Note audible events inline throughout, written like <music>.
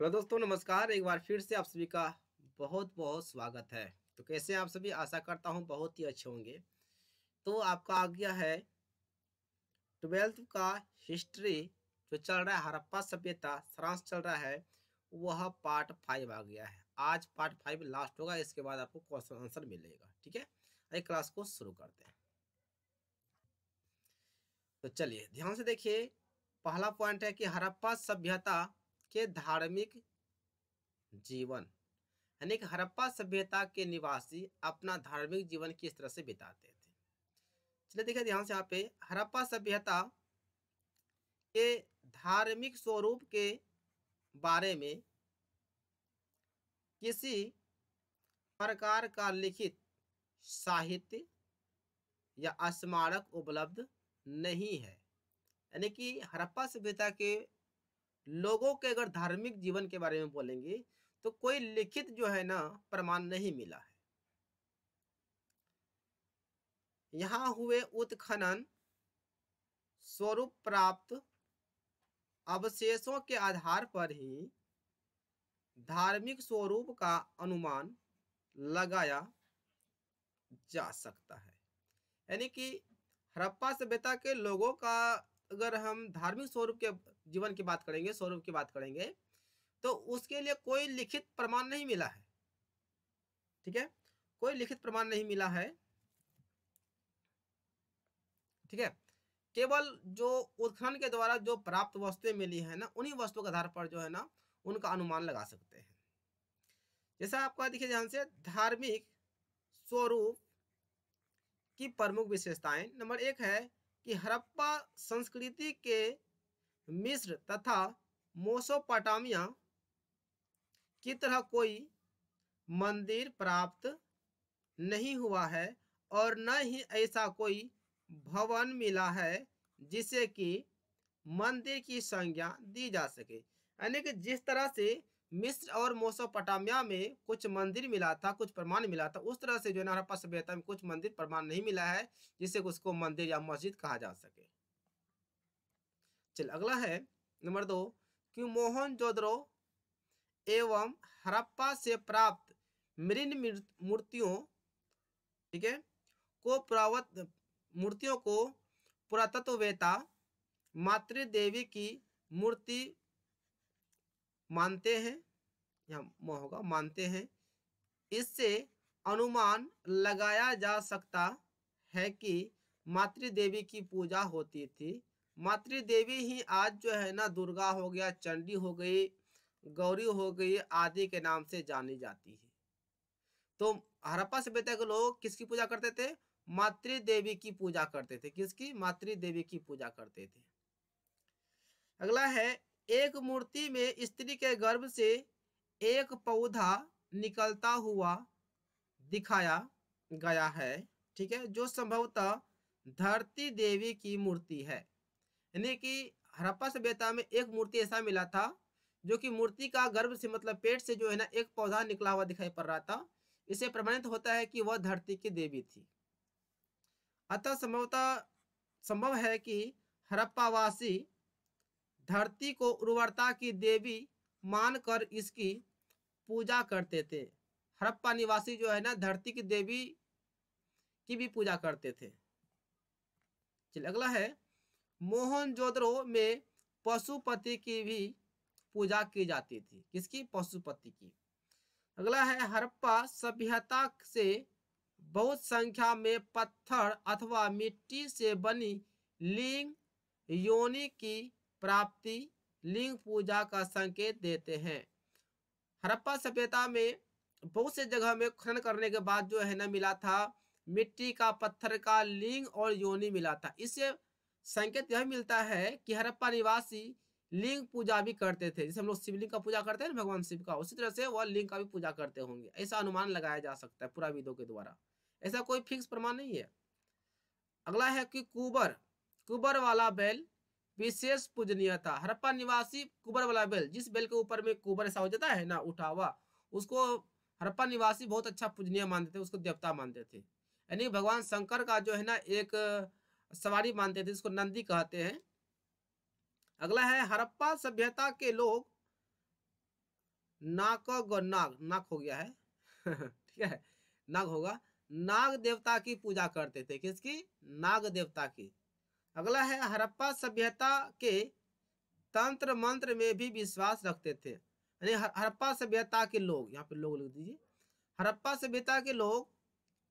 hello दोस्तों नमस्कार एक बार फिर से आप सभी का बहुत बहुत स्वागत है तो कैसे आप सभी आशा करता हूँ बहुत ही अच्छे होंगे तो आपका आ गया है ट्वेल्थ का हिस्ट्री जो चल रहा है हरप्पा सभ्यता सारांश चल रहा है वह पार्ट फाइव आ गया है आज पार्ट फाइव लास्ट होगा इसके बाद आपको क्वेश्चन आंसर मिलेगा ठीक है अरे क्लास को शुरू करते हैं तो चलिए ध्यान से देखिए पहला पॉइंट है कि हरप्पा सभ्यता के धार्मिक जीवन यानी कि हड़प्पा सभ्यता के निवासी अपना धार्मिक जीवन किस तरह से बिताते थे चलिए देखिए ध्यान से यहाँ पे हड़प्पा सभ्यता के धार्मिक स्वरूप के बारे में किसी प्रकार का लिखित साहित्य या स्मारक उपलब्ध नहीं है यानी कि हड़प्पा सभ्यता के लोगों के अगर धार्मिक जीवन के बारे में बोलेंगे तो कोई लिखित जो है ना प्रमाण नहीं मिला है यहां हुए उत्खनन स्वरूप प्राप्त अवशेषों के आधार पर ही धार्मिक स्वरूप का अनुमान लगाया जा सकता है यानी कि हड़प्पा सभ्यता के लोगों का अगर हम धार्मिक स्वरूप के जीवन की बात करेंगे स्वरूप की बात करेंगे तो उसके लिए कोई लिखित प्रमाण नहीं मिला है ठीक है कोई लिखित प्रमाण नहीं मिला है ठीक है केवल जो उत्खनन के द्वारा जो प्राप्त वस्तुएं मिली है ना उन्हीं वस्तुओं के आधार पर जो है ना उनका अनुमान लगा सकते हैं जैसा आपका देखिए ध्यान से धार्मिक स्वरूप की प्रमुख विशेषताएं नंबर एक है कि हरप्पा संस्कृति के मिस्र तथा मोसोपाटामिया की तरह कोई मंदिर प्राप्त नहीं हुआ है और न ही ऐसा कोई भवन मिला है जिसे कि मंदिर की संज्ञा दी जा सके यानी कि जिस तरह से मिस्र और मोसोपटामिया में कुछ मंदिर मिला था कुछ प्रमाण मिला था उस तरह से जो है ना सभ्यता में कुछ मंदिर प्रमाण नहीं मिला है जिससे उसको मंदिर या मस्जिद कहा जा सके चल अगला है नंबर दो कि मोहन जोदरो एवं हरप्पा से प्राप्त मृन मूर्तियों ठीक है को प्रावत मूर्तियों को पुरातत्ववेता मातृ देवी की मूर्ति मानते हैं या म होगा मानते हैं इससे अनुमान लगाया जा सकता है कि मातृ देवी की पूजा होती थी मातृ देवी ही आज जो है ना दुर्गा हो गया चंडी हो गई गौरी हो गई आदि के नाम से जानी जाती है तो हरप्पा सभ्यता के लोग किसकी पूजा करते थे मातृ देवी की पूजा करते थे किसकी मातृ देवी की पूजा करते थे अगला है एक मूर्ति में स्त्री के गर्भ से एक पौधा निकलता हुआ दिखाया गया है ठीक है जो संभवतः धरती देवी की मूर्ति है यानी कि हरप्पा सभ्यता में एक मूर्ति ऐसा मिला था जो कि मूर्ति का गर्भ से मतलब पेट से जो है ना एक पौधा निकला हुआ दिखाई पड़ रहा था इसे प्रमाणित होता है कि वह धरती की देवी थी अतः संभवतः संभव है कि हरप्पावासी धरती को उर्वरता की देवी मानकर इसकी पूजा करते थे हड़प्पा निवासी जो है ना धरती की देवी की भी पूजा करते थे चलिए अगला है मोहनजोदड़ो में पशुपति की भी पूजा की जाती थी किसकी पशुपति की अगला है हड़प्पा सभ्यता से बहुत संख्या में पत्थर अथवा मिट्टी से बनी लिंग योनि की प्राप्ति लिंग पूजा का संकेत देते हैं हरप्पा सभ्यता में बहुत से जगह में खनन करने के बाद जो है ना मिला था मिट्टी का पत्थर का लिंग और योनि मिला था इससे संकेत यह मिलता है कि हरप्पा निवासी लिंग पूजा भी करते थे जैसे हम लोग शिवलिंग का पूजा करते हैं ना भगवान शिव का उसी तरह से वह लिंग का भी पूजा करते होंगे ऐसा अनुमान लगाया जा सकता है पुराविदों के द्वारा ऐसा कोई फिक्स प्रमाण नहीं है अगला है कि कुबर कुबर वाला बैल विशेष पूजनीयता हरप्पा निवासी कुबर वाला बेल जिस बेल के ऊपर में कुबर ऐसा हो जाता है ना उठा हुआ उसको हरप्पा निवासी बहुत अच्छा पूजनीय मानते थे उसको देवता मानते थे यानी भगवान शंकर का जो है ना एक सवारी मानते थे जिसको नंदी कहते हैं अगला है हरप्पा सभ्यता के लोग नाक नाग नाक हो गया है <laughs> ठीक है नाग होगा नाग देवता की पूजा करते थे किसकी नाग देवता की अगला है हरप्पा सभ्यता के तंत्र मंत्र में भी विश्वास रखते थे यानी हरप्पा सभ्यता के लोग यहाँ पे लोग लिख दीजिए हरप्पा सभ्यता के लोग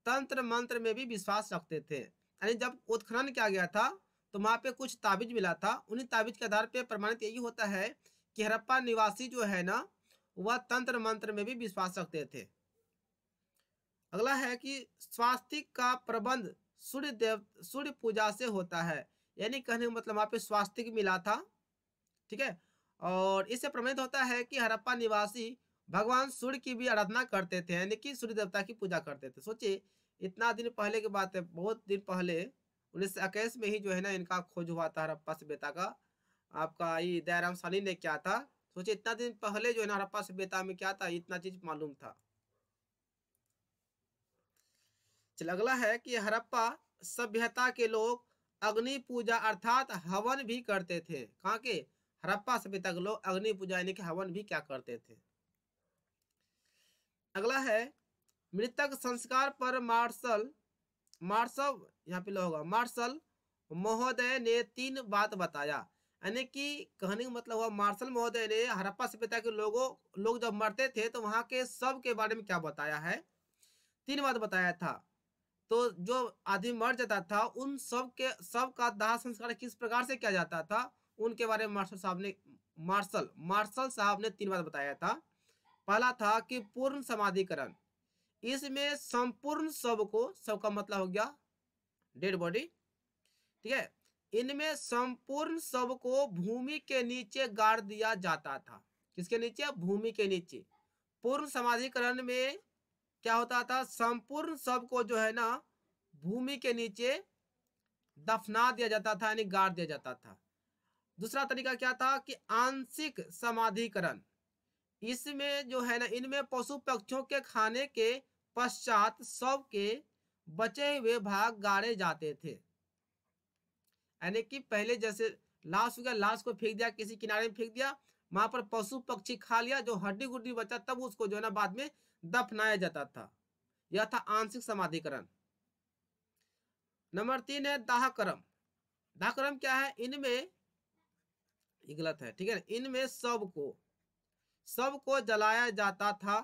तंत्र मंत्र में भी विश्वास रखते थे यानी जब उत्खनन किया गया था तो वहाँ पे कुछ ताबिज मिला था उन्हीं ताबिज के आधार पे प्रमाणित यही होता है कि हरप्पा निवासी जो है ना वह तंत्र मंत्र में भी विश्वास रखते थे अगला है कि स्वास्थ्य का प्रबंध सूर्य देव सूर्य पूजा से होता है यानी कहने का मतलब वहाँ पे स्वास्तिक मिला था ठीक है और इससे प्रमाणित होता है कि हरप्पा निवासी भगवान सूर्य की भी आराधना करते थे यानी कि सूर्य देवता की पूजा करते थे सोचिए इतना दिन पहले की बात है बहुत दिन पहले उन्नीस सौ इक्कीस में ही जो है ना इनका खोज हुआ था हरप्पा सभ्यता का आपका ये दयाराम सानी ने क्या था सोचिए इतना दिन पहले जो है ना हरप्पा सभ्यता में क्या था इतना चीज मालूम था चल अगला है कि हरप्पा सभ्यता के लोग अग्नि पूजा अर्थात हवन भी करते थे कहाँ के हरप्पा सभ्यता के लोग अग्नि पूजा यानी कि हवन भी क्या करते थे अगला है मृतक संस्कार पर मार्शल मार्शल यहाँ पे होगा मार्शल महोदय ने तीन बात बताया यानी कि कहने का मतलब हुआ मार्शल महोदय ने हरप्पा सभ्यता के लोगों लोग जब मरते थे तो वहाँ के सब के बारे में क्या बताया है तीन बात बताया था तो जो आदमी मर जाता था उन सब के सब का दाह संस्कार किस प्रकार से किया जाता था उनके बारे में मार्शल साहब ने मार्शल मार्शल साहब ने तीन बात बताया था पहला था कि पूर्ण समाधिकरण इसमें संपूर्ण शव को का मतलब हो गया डेड बॉडी ठीक है इनमें संपूर्ण शव को भूमि के नीचे गाड़ दिया जाता था किसके नीचे भूमि के नीचे पूर्ण समाधिकरण में क्या होता था संपूर्ण शव को जो है ना भूमि के नीचे दफना दिया जाता था यानी गाड़ दिया जाता था दूसरा तरीका क्या था कि आंशिक समाधिकरण इसमें जो है ना इनमें पशु पक्षियों के खाने के पश्चात शव के बचे हुए भाग गाड़े जाते थे यानी कि पहले जैसे लाश हो गया लाश को फेंक दिया किसी किनारे में फेंक दिया वहां पर पशु पक्षी खा लिया जो हड्डी गुड्डी बचा तब उसको जो है ना बाद में दफनाया जाता था यह था आंशिक समाधिकरण नंबर तीन है दाहक्रम दाहक्रम क्या है इनमें गलत है ठीक है इनमें सब को सब को जलाया जाता था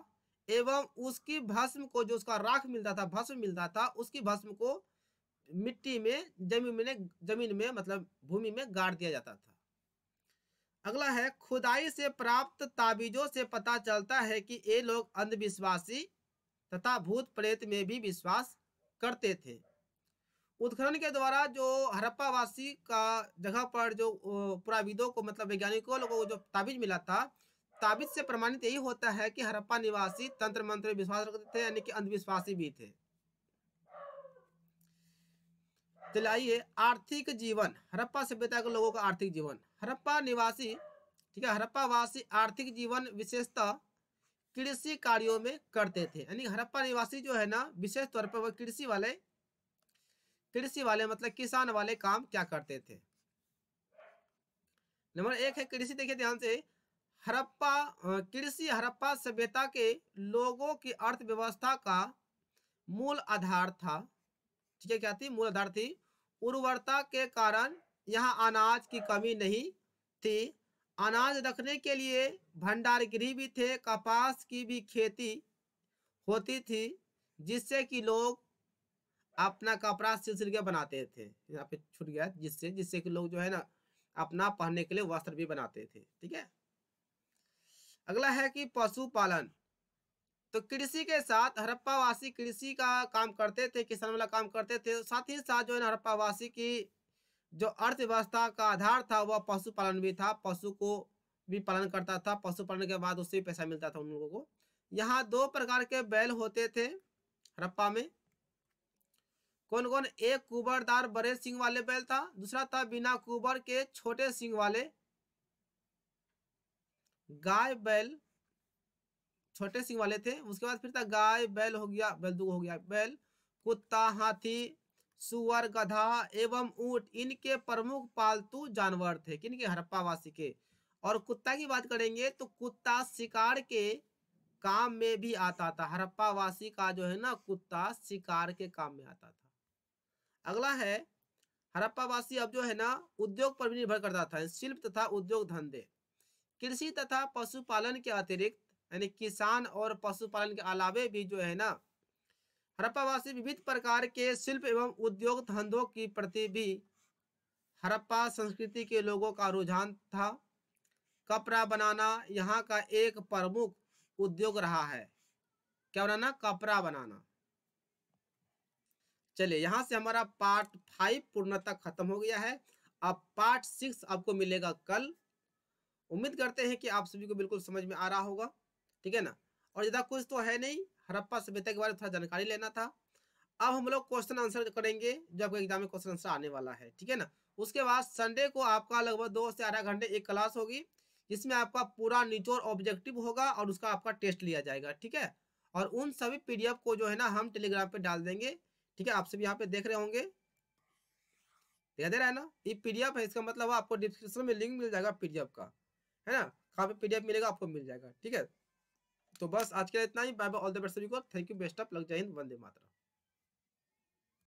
एवं उसकी भस्म को जो उसका राख मिलता था भस्म मिलता था उसकी भस्म को मिट्टी में जमीन में जमीन में मतलब भूमि में गाड़ दिया जाता था अगला है खुदाई से प्राप्त ताबीजों से पता चलता है कि ये लोग अंधविश्वासी तथा भूत प्रेत में भी विश्वास करते थे उत्खनन के द्वारा जो हरप्पावासी का जगह पर जो पुराविदों को मतलब वैज्ञानिकों लोगों को जो ताबीज मिला था ताबीज से प्रमाणित यही होता है कि हरप्पा निवासी तंत्र मंत्र विश्वास रखते थे यानी कि अंधविश्वासी भी थे चलाइए तो आर्थिक जीवन हरप्पा सभ्यता के लोगों का आर्थिक जीवन हरप्पा निवासी ठीक है हरप्पा वासी आर्थिक जीवन विशेषतः कृषि कार्यों में करते थे यानी हरप्पा निवासी जो है ना विशेष तौर पर वह कृषि वाले कृषि वाले मतलब किसान वाले काम क्या करते थे नंबर एक है कृषि देखिए ध्यान से हरप्पा कृषि हरप्पा सभ्यता के लोगों की अर्थव्यवस्था का मूल आधार था ठीक है क्या थी मूलाधार थी उर्वरता के कारण यहाँ अनाज की कमी नहीं थी अनाज रखने के लिए भंडार गृह भी थे कपास की भी खेती होती थी जिससे कि लोग अपना कपड़ा सिल सिल के बनाते थे यहाँ पे छूट गया जिससे जिससे कि लोग जो है ना अपना पहनने के लिए वस्त्र भी बनाते थे ठीक है अगला है कि पशुपालन तो कृषि के साथ हड़प्पावासी कृषि का काम करते थे किसान वाला काम करते थे साथ ही साथ जो है हड़प्पावासी की जो अर्थव्यवस्था का आधार था वह पशुपालन भी था पशु को भी पालन करता था पशुपालन के बाद उससे पैसा मिलता था उन लोगों को यहाँ दो प्रकार के बैल होते थे हड़प्पा में कौन कौन एक कुबरदार बड़े सिंह वाले बैल था दूसरा था बिना कुबर के छोटे सिंह वाले गाय बैल छोटे सिंह वाले थे उसके बाद फिर था गाय बैल हो गया बैल दो हो गया बैल कुत्ता हाथी सुअर गधा एवं ऊट इनके प्रमुख पालतू जानवर थे किनके हरप्पावासी के और कुत्ता की बात करेंगे तो कुत्ता शिकार के काम में भी आता था हरप्पावासी का जो है ना कुत्ता शिकार के काम में आता था अगला है हरप्पावासी अब जो है ना उद्योग पर भी निर्भर करता था शिल्प तथा उद्योग धंधे कृषि तथा पशुपालन के अतिरिक्त यानी किसान और पशुपालन के अलावे भी जो है ना हड़प्पावासी विभिन्न प्रकार के शिल्प एवं उद्योग धंधों की प्रति भी हड़प्पा संस्कृति के लोगों का रुझान था कपड़ा बनाना यहाँ का एक प्रमुख उद्योग रहा है क्या बनाना कपड़ा बनाना चलिए यहाँ से हमारा पार्ट फाइव पूर्णतः खत्म हो गया है अब पार्ट सिक्स आपको मिलेगा कल उम्मीद करते हैं कि आप सभी को बिल्कुल समझ में आ रहा होगा ठीक है ना और ज़्यादा कुछ तो है नहीं हरप्पा सभ्यता के बारे में थोड़ा जानकारी लेना था अब हम लोग क्वेश्चन आंसर करेंगे जो आपके एग्जाम में क्वेश्चन आंसर आने वाला है ठीक है ना उसके बाद संडे को आपका लगभग दो से आधा घंटे एक क्लास होगी जिसमें आपका पूरा निचोर ऑब्जेक्टिव होगा और उसका आपका टेस्ट लिया जाएगा ठीक है और उन सभी पीडीएफ को जो है ना हम टेलीग्राम पे डाल देंगे ठीक है आप सभी यहाँ पे देख रहे होंगे दे दे रहा है ना ये पीडीएफ है इसका मतलब आपको डिस्क्रिप्शन में लिंक मिल जाएगा पीडीएफ का है ना कहाँ पे पीडीएफ मिलेगा आपको मिल जाएगा ठीक है तो बस आज के लिए इतना ही bye bye all the best सभी को थैंक यू बेस्ट ऑफ लग जय हिंद वंदे मातरम